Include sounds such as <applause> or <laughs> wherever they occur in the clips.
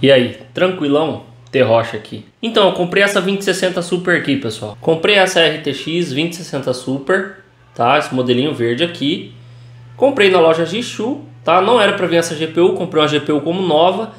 E aí, tranquilão? Ter rocha aqui. Então, eu comprei essa 2060 Super aqui, pessoal. Comprei essa RTX 2060 Super, tá? Esse modelinho verde aqui. Comprei na loja Jishu, tá? Não era para vir essa GPU, comprei uma GPU como nova,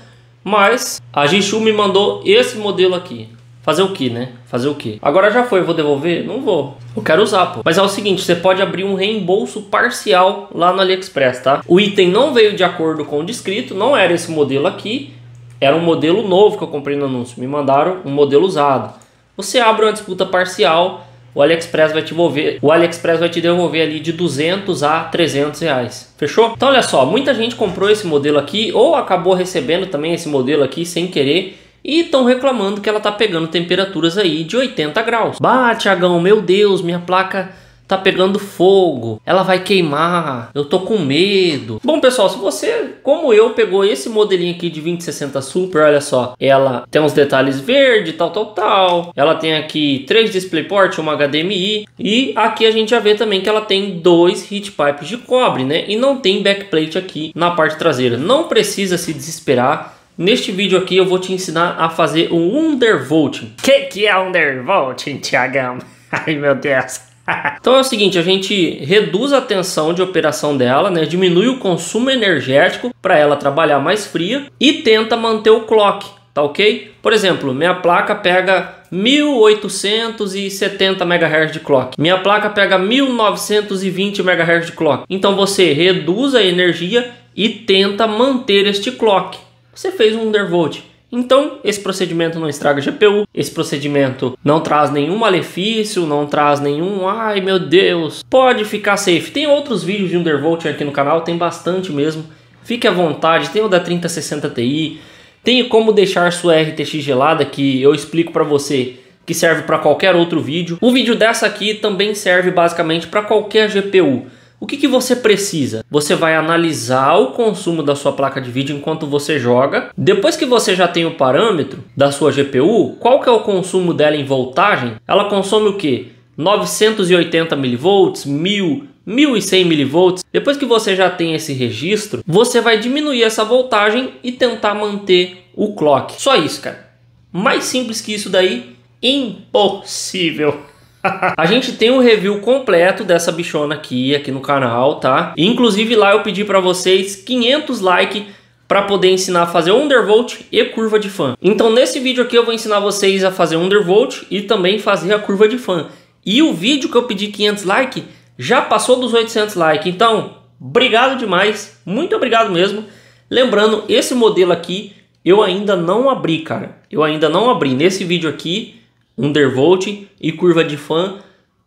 mas a Jishu me mandou esse modelo aqui. Fazer o que, né? Fazer o que? Agora já foi, vou devolver? Não vou. Eu quero usar, pô. Mas é o seguinte, você pode abrir um reembolso parcial lá no AliExpress, tá? O item não veio de acordo com o descrito, não era esse modelo aqui, era um modelo novo que eu comprei no anúncio, me mandaram um modelo usado. Você abre uma disputa parcial, o AliExpress vai te devolver, o AliExpress vai te devolver ali de 200 a 300 reais, fechou? Então olha só, muita gente comprou esse modelo aqui ou acabou recebendo também esse modelo aqui sem querer e estão reclamando que ela tá pegando temperaturas aí de 80 graus. Bah, Tiagão, meu Deus, minha placa tá pegando fogo, ela vai queimar, eu tô com medo. Bom, pessoal, se você, como eu, pegou esse modelinho aqui de 2060 Super, olha só, ela tem uns detalhes verde, tal, tal, tal. Ela tem aqui três DisplayPort, uma HDMI e aqui a gente já vê também que ela tem dois heat pipes de cobre, né? E não tem backplate aqui na parte traseira. Não precisa se desesperar. Neste vídeo aqui eu vou te ensinar a fazer o undervolting. Que que é undervolting, Tiagão? <laughs> Ai, meu Deus. <laughs> então é o seguinte, a gente reduz a tensão de operação dela, né? diminui o consumo energético para ela trabalhar mais fria e tenta manter o clock, tá ok? Por exemplo, minha placa pega 1870 MHz de clock. Minha placa pega 1920 MHz de clock. Então você reduz a energia e tenta manter este clock. Você fez um undervolt. Então, esse procedimento não estraga GPU, esse procedimento não traz nenhum malefício, não traz nenhum, ai meu Deus, pode ficar safe. Tem outros vídeos de Undervolt aqui no canal, tem bastante mesmo. Fique à vontade, tem o da 3060 Ti, tem como deixar sua RTX gelada que eu explico para você que serve para qualquer outro vídeo. O vídeo dessa aqui também serve basicamente para qualquer GPU. O que, que você precisa? Você vai analisar o consumo da sua placa de vídeo enquanto você joga. Depois que você já tem o parâmetro da sua GPU, qual que é o consumo dela em voltagem? Ela consome o que? 980 mV, 1000, 1100 mV. Depois que você já tem esse registro, você vai diminuir essa voltagem e tentar manter o clock. Só isso, cara. Mais simples que isso daí, impossível a gente tem um review completo dessa bichona aqui, aqui no canal, tá? Inclusive lá eu pedi para vocês 500 likes para poder ensinar a fazer undervolt e curva de fan. Então nesse vídeo aqui eu vou ensinar vocês a fazer undervolt e também fazer a curva de fan. E o vídeo que eu pedi 500 likes já passou dos 800 likes. Então, obrigado demais, muito obrigado mesmo. Lembrando, esse modelo aqui eu ainda não abri, cara. Eu ainda não abri. Nesse vídeo aqui undervolt e curva de fan,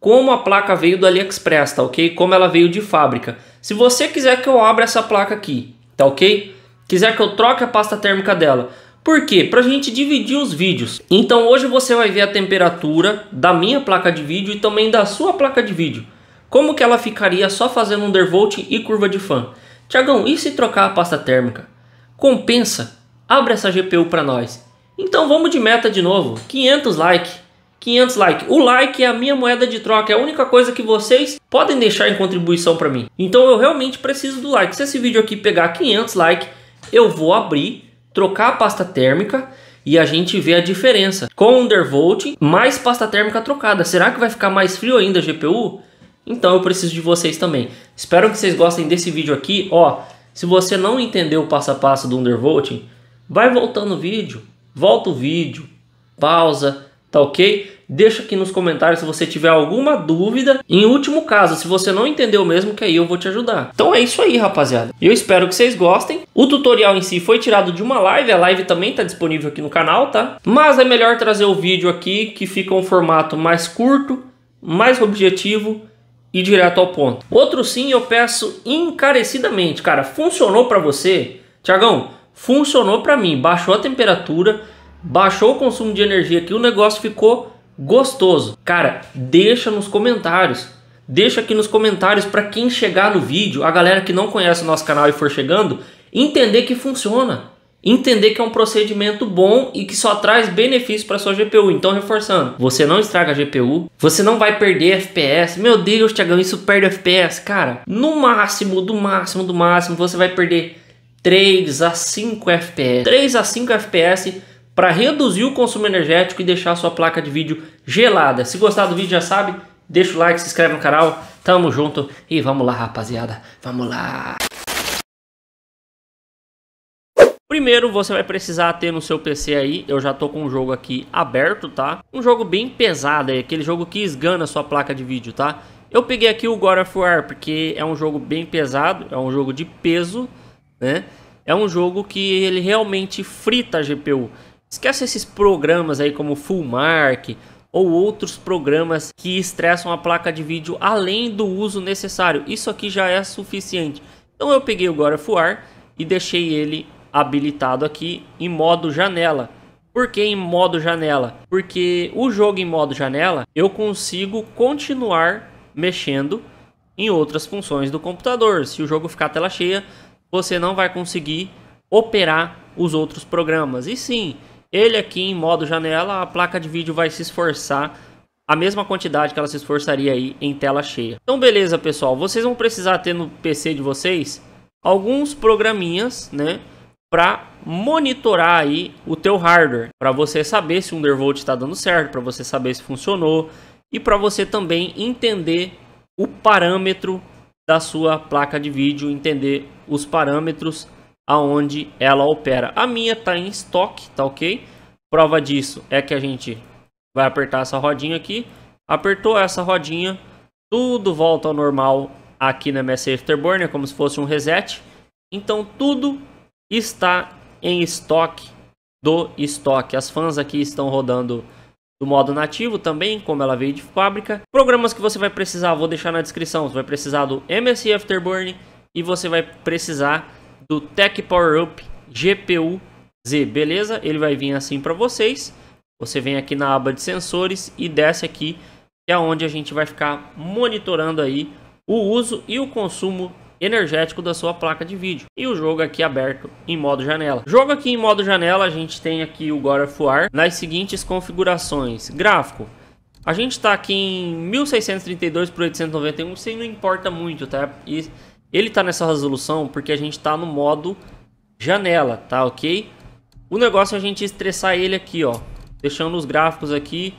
como a placa veio do AliExpress, tá ok? Como ela veio de fábrica. Se você quiser que eu abra essa placa aqui, tá ok? Quiser que eu troque a pasta térmica dela. Por quê? Para a gente dividir os vídeos. Então hoje você vai ver a temperatura da minha placa de vídeo e também da sua placa de vídeo. Como que ela ficaria só fazendo undervolt e curva de fan? Tiagão, e se trocar a pasta térmica? Compensa? Abre essa GPU para nós. Então vamos de meta de novo, 500 likes. 500 likes. O like é a minha moeda de troca, é a única coisa que vocês podem deixar em contribuição para mim. Então eu realmente preciso do like. Se esse vídeo aqui pegar 500 likes, eu vou abrir, trocar a pasta térmica e a gente vê a diferença. Com undervolt, mais pasta térmica trocada. Será que vai ficar mais frio ainda a GPU? Então eu preciso de vocês também. Espero que vocês gostem desse vídeo aqui. Ó, se você não entendeu o passo a passo do undervolting, vai voltando o vídeo, volta o vídeo, pausa, tá ok? Deixa aqui nos comentários se você tiver alguma dúvida. Em último caso, se você não entendeu mesmo, que aí eu vou te ajudar. Então é isso aí, rapaziada. Eu espero que vocês gostem. O tutorial em si foi tirado de uma live. A live também está disponível aqui no canal, tá? Mas é melhor trazer o vídeo aqui, que fica um formato mais curto, mais objetivo e direto ao ponto. Outro sim eu peço encarecidamente, cara, funcionou para você? Tiagão, funcionou para mim, baixou a temperatura, baixou o consumo de energia aqui, o negócio ficou gostoso? Cara, deixa nos comentários. Deixa aqui nos comentários para quem chegar no vídeo, a galera que não conhece o nosso canal e for chegando, entender que funciona. Entender que é um procedimento bom e que só traz benefício para sua GPU. Então, reforçando, você não estraga a GPU, você não vai perder FPS. Meu Deus, Tiagão, isso perde FPS. Cara, no máximo, do máximo, do máximo, você vai perder 3 a 5 FPS. 3 a 5 FPS para reduzir o consumo energético e deixar sua placa de vídeo gelada. Se gostar do vídeo, já sabe, deixa o like, se inscreve no canal. Tamo junto e vamos lá, rapaziada. Vamos lá. Primeiro você vai precisar ter no seu PC aí, eu já tô com um jogo aqui aberto, tá? Um jogo bem pesado, é aquele jogo que esgana sua placa de vídeo, tá? Eu peguei aqui o God of War porque é um jogo bem pesado, é um jogo de peso, né? É um jogo que ele realmente frita a GPU. Esquece esses programas aí como Fullmark ou outros programas que estressam a placa de vídeo além do uso necessário. Isso aqui já é suficiente. Então eu peguei o of Fuar e deixei ele habilitado aqui em modo janela. Por que em modo janela? Porque o jogo em modo janela eu consigo continuar mexendo em outras funções do computador. Se o jogo ficar tela cheia, você não vai conseguir operar os outros programas. E sim, ele aqui em modo janela, a placa de vídeo vai se esforçar a mesma quantidade que ela se esforçaria aí em tela cheia. Então beleza pessoal, vocês vão precisar ter no PC de vocês alguns programinhas, né? para monitorar aí o teu hardware, para você saber se o undervolt está dando certo, para você saber se funcionou e para você também entender o parâmetro da sua placa de vídeo, entender os parâmetros aonde ela opera. A minha está em estoque, tá ok? Prova disso é que a gente vai apertar essa rodinha aqui. Apertou essa rodinha, tudo volta ao normal aqui na MS Afterburner, como se fosse um reset. Então tudo está em estoque do estoque. As fãs aqui estão rodando do modo nativo também, como ela veio de fábrica. Programas que você vai precisar, vou deixar na descrição. Você vai precisar do MSI Afterburn e você vai precisar do Tech Power Up GPU Z, beleza? Ele vai vir assim para vocês. Você vem aqui na aba de sensores e desce aqui, que é onde a gente vai ficar monitorando aí o uso e o consumo energético da sua placa de vídeo. E o jogo aqui aberto em modo janela. Jogo aqui em modo janela, a gente tem aqui o God of War nas seguintes configurações. Gráfico. A gente está aqui em 1632 por 891, Sem não importa muito, tá? E ele está nessa resolução porque a gente está no modo janela, tá ok? O negócio é a gente estressar ele aqui, ó. Deixando os gráficos aqui,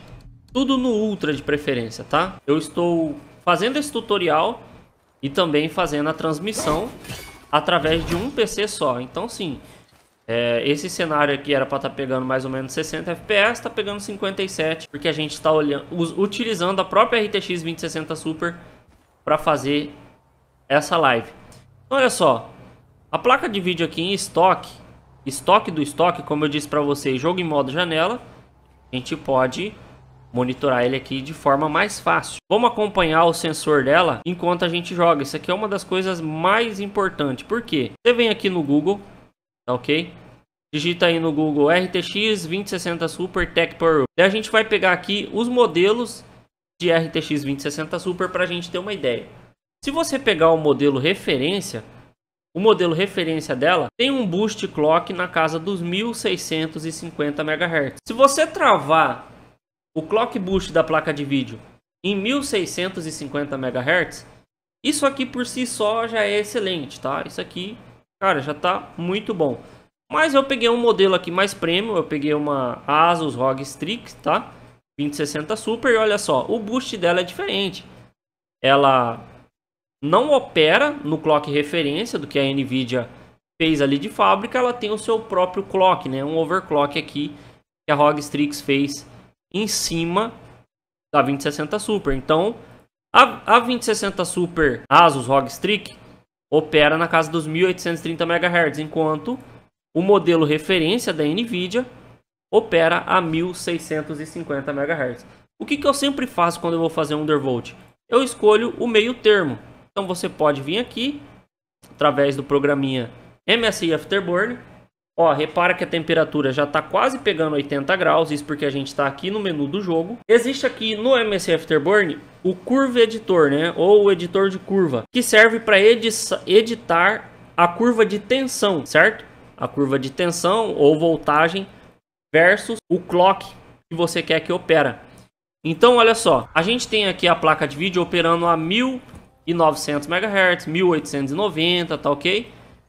tudo no ultra de preferência, tá? Eu estou fazendo esse tutorial e também fazendo a transmissão através de um PC só. Então sim, é, esse cenário aqui era para estar tá pegando mais ou menos 60 FPS, está pegando 57, porque a gente está utilizando a própria RTX 2060 Super para fazer essa live. Então, olha só, a placa de vídeo aqui em estoque, estoque do estoque, como eu disse para vocês, jogo em modo janela, a gente pode monitorar ele aqui de forma mais fácil. Vamos acompanhar o sensor dela enquanto a gente joga. Isso aqui é uma das coisas mais importantes. Por quê? Você vem aqui no Google, tá ok? Digita aí no Google RTX 2060 Super Tech Pro. e a gente vai pegar aqui os modelos de RTX 2060 Super para a gente ter uma ideia. Se você pegar o modelo referência, o modelo referência dela tem um boost clock na casa dos 1650 MHz. Se você travar o clock boost da placa de vídeo em 1650 MHz, isso aqui por si só já é excelente, tá? Isso aqui, cara, já tá muito bom. Mas eu peguei um modelo aqui mais premium, eu peguei uma Asus ROG Strix, tá? 2060 Super e olha só, o boost dela é diferente. Ela não opera no clock referência do que a NVIDIA fez ali de fábrica, ela tem o seu próprio clock, né? um overclock aqui que a ROG Strix fez em cima da 2060 Super. Então, a, a 2060 Super Asus ROG Strix opera na casa dos 1830 MHz, enquanto o modelo referência da NVIDIA opera a 1650 MHz. O que, que eu sempre faço quando eu vou fazer um undervolt? Eu escolho o meio termo. Então você pode vir aqui através do programinha MSI Afterburn. Ó, repara que a temperatura já está quase pegando 80 graus, isso porque a gente está aqui no menu do jogo. Existe aqui no MSI Afterburn o Curve Editor, né? Ou o editor de curva, que serve para editar a curva de tensão, certo? A curva de tensão ou voltagem versus o clock que você quer que opera. Então, olha só, a gente tem aqui a placa de vídeo operando a 1000 e 900 MHz, 1890, tá ok?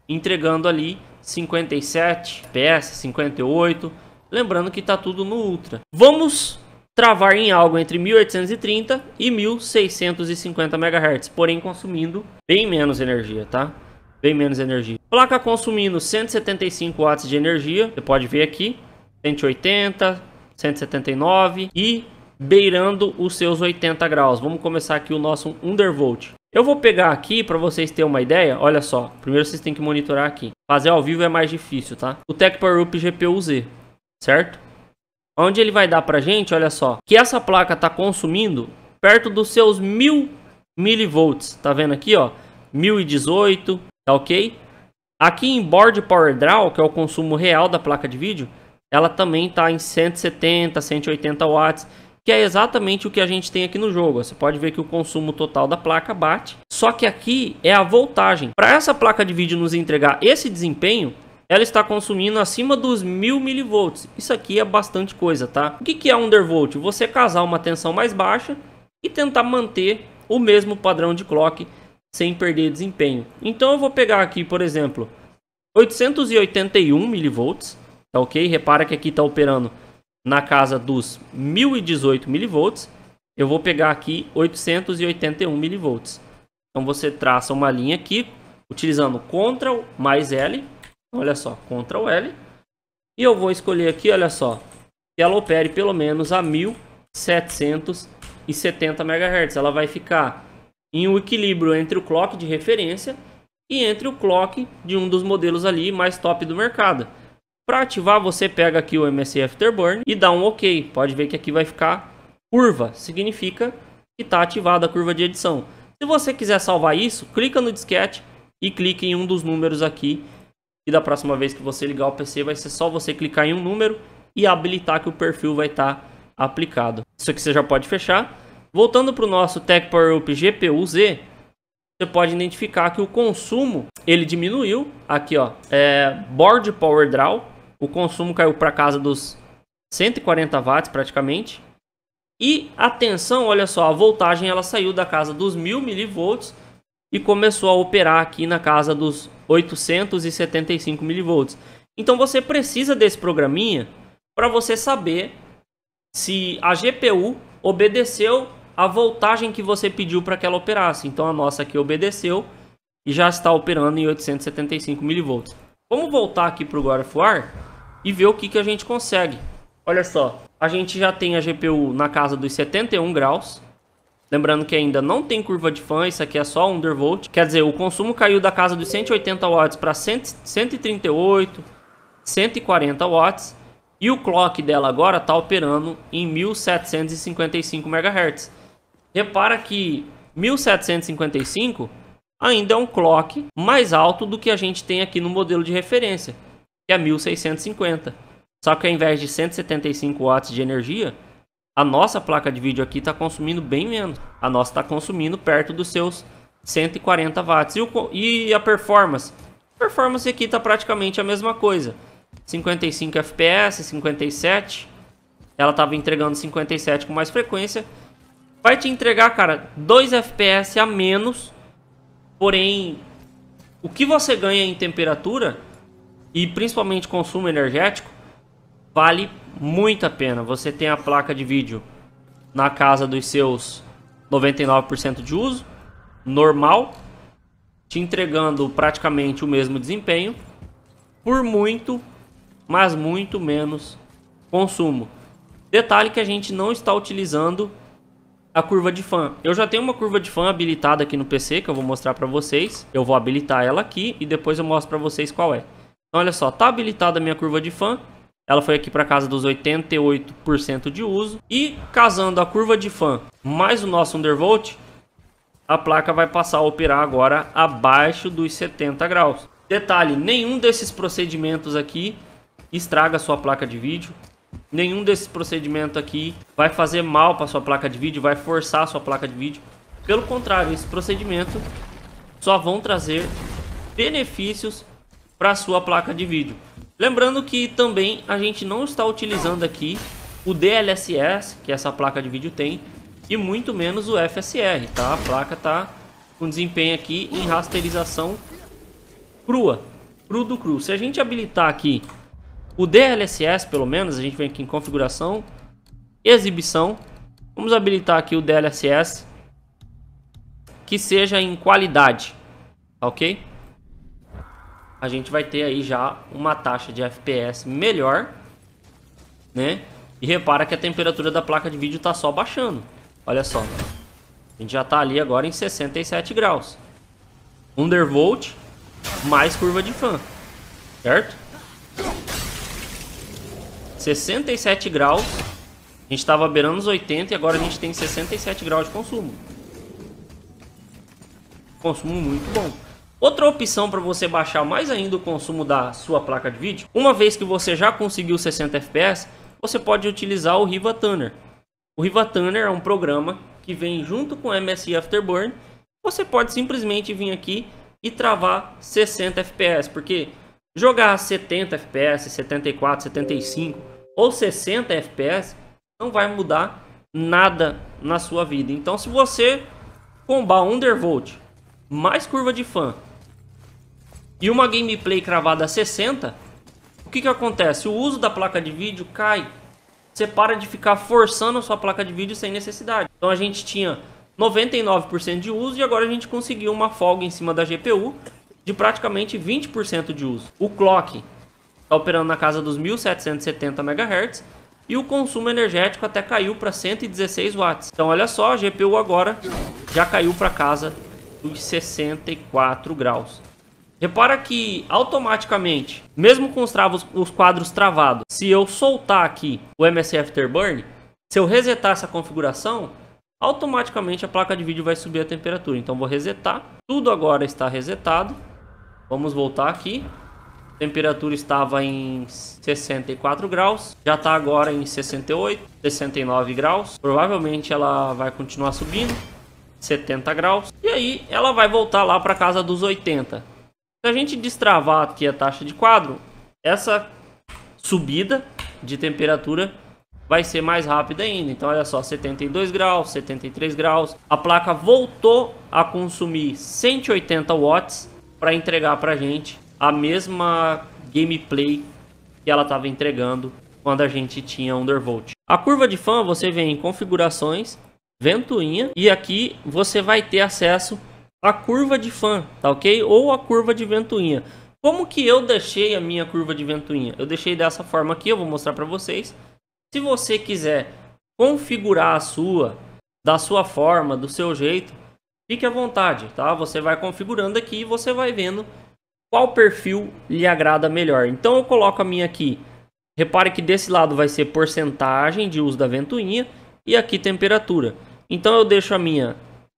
Entregando ali 57 PS, 58. Lembrando que tá tudo no Ultra. Vamos travar em algo entre 1830 e 1650 MHz, porém consumindo bem menos energia, tá? Bem menos energia. Placa consumindo 175 watts de energia, você pode ver aqui, 180, 179 e beirando os seus 80 graus. Vamos começar aqui o nosso undervolt. Eu vou pegar aqui para vocês terem uma ideia. Olha só, primeiro vocês têm que monitorar aqui. Fazer ao vivo é mais difícil, tá? O Tech Power Up GPU-Z, certo? Onde ele vai dar para gente, olha só, que essa placa está consumindo perto dos seus 1000 milivolts. Tá vendo aqui, ó? 1018, tá ok? Aqui em Board Power Draw, que é o consumo real da placa de vídeo, ela também está em 170, 180 watts que é exatamente o que a gente tem aqui no jogo. Você pode ver que o consumo total da placa bate, só que aqui é a voltagem. Para essa placa de vídeo nos entregar esse desempenho, ela está consumindo acima dos 1000 milivolts. Isso aqui é bastante coisa, tá? O que é undervolt? Você casar uma tensão mais baixa e tentar manter o mesmo padrão de clock sem perder desempenho. Então eu vou pegar aqui, por exemplo, 881 milivolts, tá ok? Repara que aqui está operando na casa dos 1018 mV, eu vou pegar aqui 881 mV. Então você traça uma linha aqui, utilizando Ctrl mais L, olha só, Ctrl L. E eu vou escolher aqui, olha só, que ela opere pelo menos a 1770 MHz. Ela vai ficar em um equilíbrio entre o clock de referência e entre o clock de um dos modelos ali mais top do mercado. Para ativar, você pega aqui o MSC Afterburn e dá um OK. Pode ver que aqui vai ficar curva, significa que está ativada a curva de edição. Se você quiser salvar isso, clica no disquete e clique em um dos números aqui. E da próxima vez que você ligar o PC, vai ser só você clicar em um número e habilitar que o perfil vai estar tá aplicado. Isso aqui você já pode fechar. Voltando para o nosso Tech Power Up GPU-Z, você pode identificar que o consumo ele diminuiu. Aqui, ó, é Board Power Draw, o consumo caiu para casa dos 140 watts praticamente. E a tensão, olha só, a voltagem ela saiu da casa dos 1000 milivolts e começou a operar aqui na casa dos 875 milivolts. Então você precisa desse programinha para você saber se a GPU obedeceu a voltagem que você pediu para que ela operasse. Então a nossa aqui obedeceu e já está operando em 875 milivolts. Vamos voltar aqui para o God of War e ver o que, que a gente consegue. Olha só, a gente já tem a GPU na casa dos 71 graus. Lembrando que ainda não tem curva de fan, isso aqui é só undervolt. Quer dizer, o consumo caiu da casa dos 180 watts para 138, 140 watts. E o clock dela agora está operando em 1755 MHz. Repara que 1755 ainda é um clock mais alto do que a gente tem aqui no modelo de referência que é 1650. Só que ao invés de 175 watts de energia, a nossa placa de vídeo aqui está consumindo bem menos. A nossa está consumindo perto dos seus 140 watts. E, o, e a performance? A performance aqui está praticamente a mesma coisa. 55 FPS, 57. Ela estava entregando 57 com mais frequência. Vai te entregar, cara, 2 FPS a menos. Porém, o que você ganha em temperatura e principalmente consumo energético, vale muito a pena. Você tem a placa de vídeo na casa dos seus 99% de uso, normal, te entregando praticamente o mesmo desempenho por muito, mas muito menos consumo. Detalhe que a gente não está utilizando a curva de fan. Eu já tenho uma curva de fan habilitada aqui no PC que eu vou mostrar para vocês. Eu vou habilitar ela aqui e depois eu mostro para vocês qual é. Então, olha só, tá habilitada a minha curva de fan. Ela foi aqui para casa dos 88% de uso. E casando a curva de fan mais o nosso undervolt, a placa vai passar a operar agora abaixo dos 70 graus. Detalhe, nenhum desses procedimentos aqui estraga sua placa de vídeo. Nenhum desses procedimentos aqui vai fazer mal para sua placa de vídeo, vai forçar sua placa de vídeo. Pelo contrário, esses procedimentos só vão trazer benefícios para sua placa de vídeo. Lembrando que também a gente não está utilizando aqui o DLSS, que essa placa de vídeo tem, e muito menos o FSR, tá? A placa tá com desempenho aqui em rasterização crua, crudo cru. Se a gente habilitar aqui o DLSS, pelo menos, a gente vem aqui em configuração, exibição, vamos habilitar aqui o DLSS, que seja em qualidade, ok? a gente vai ter aí já uma taxa de FPS melhor, né? E repara que a temperatura da placa de vídeo está só baixando. Olha só. A gente já está ali agora em 67 graus. Undervolt mais curva de fan. Certo? 67 graus. A gente estava beirando os 80 e agora a gente tem 67 graus de consumo. Consumo muito bom. Outra opção para você baixar mais ainda o consumo da sua placa de vídeo, uma vez que você já conseguiu 60 FPS, você pode utilizar o Riva Tuner. O Riva Tuner é um programa que vem junto com o MSI Afterburn. Você pode simplesmente vir aqui e travar 60 FPS, porque jogar 70 FPS, 74, 75 ou 60 FPS não vai mudar nada na sua vida. Então, se você combar undervolt mais curva de fã e uma gameplay cravada a 60, o que, que acontece? O uso da placa de vídeo cai. Você para de ficar forçando a sua placa de vídeo sem necessidade. Então a gente tinha 99% de uso e agora a gente conseguiu uma folga em cima da GPU de praticamente 20% de uso. O clock está operando na casa dos 1770 MHz e o consumo energético até caiu para 116 watts. Então olha só, a GPU agora já caiu para casa dos 64 graus. Repara que automaticamente, mesmo com os, travos, os quadros travados, se eu soltar aqui o MSI Afterburn, se eu resetar essa configuração, automaticamente a placa de vídeo vai subir a temperatura. Então vou resetar, tudo agora está resetado. Vamos voltar aqui. A temperatura estava em 64 graus, já está agora em 68, 69 graus. Provavelmente ela vai continuar subindo, 70 graus. E aí ela vai voltar lá para casa dos 80. Se a gente destravar aqui a taxa de quadro, essa subida de temperatura vai ser mais rápida ainda. Então, olha só, 72 graus, 73 graus. A placa voltou a consumir 180 watts para entregar para gente a mesma gameplay que ela estava entregando quando a gente tinha undervolt. A curva de fan você vem em configurações, ventoinha e aqui você vai ter acesso a curva de fã, tá ok? Ou a curva de ventoinha. Como que eu deixei a minha curva de ventoinha? Eu deixei dessa forma aqui, eu vou mostrar para vocês. Se você quiser configurar a sua, da sua forma, do seu jeito, fique à vontade, tá? Você vai configurando aqui e você vai vendo qual perfil lhe agrada melhor. Então eu coloco a minha aqui. Repare que desse lado vai ser porcentagem de uso da ventoinha e aqui temperatura. Então eu deixo a minha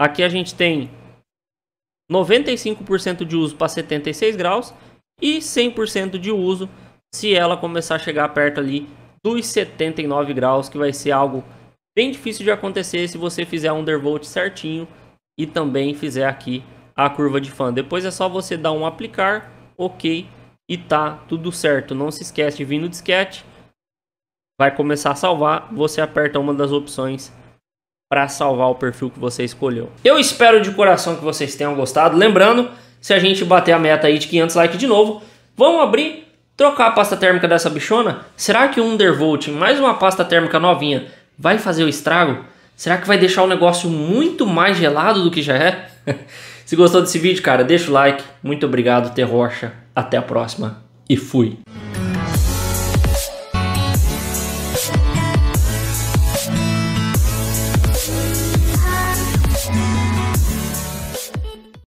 Aqui a gente tem 95% de uso para 76 graus e 100% de uso se ela começar a chegar perto ali dos 79 graus, que vai ser algo bem difícil de acontecer se você fizer um undervolt certinho e também fizer aqui a curva de fan. Depois é só você dar um aplicar, ok, e tá tudo certo. Não se esquece de vir no disquete, vai começar a salvar, você aperta uma das opções para salvar o perfil que você escolheu. Eu espero de coração que vocês tenham gostado. Lembrando, se a gente bater a meta aí de 500 likes de novo, vamos abrir, trocar a pasta térmica dessa bichona? Será que o Undervolt, mais uma pasta térmica novinha, vai fazer o estrago? Será que vai deixar o negócio muito mais gelado do que já é? <laughs> se gostou desse vídeo, cara, deixa o like. Muito obrigado, Terrocha. Até a próxima e fui!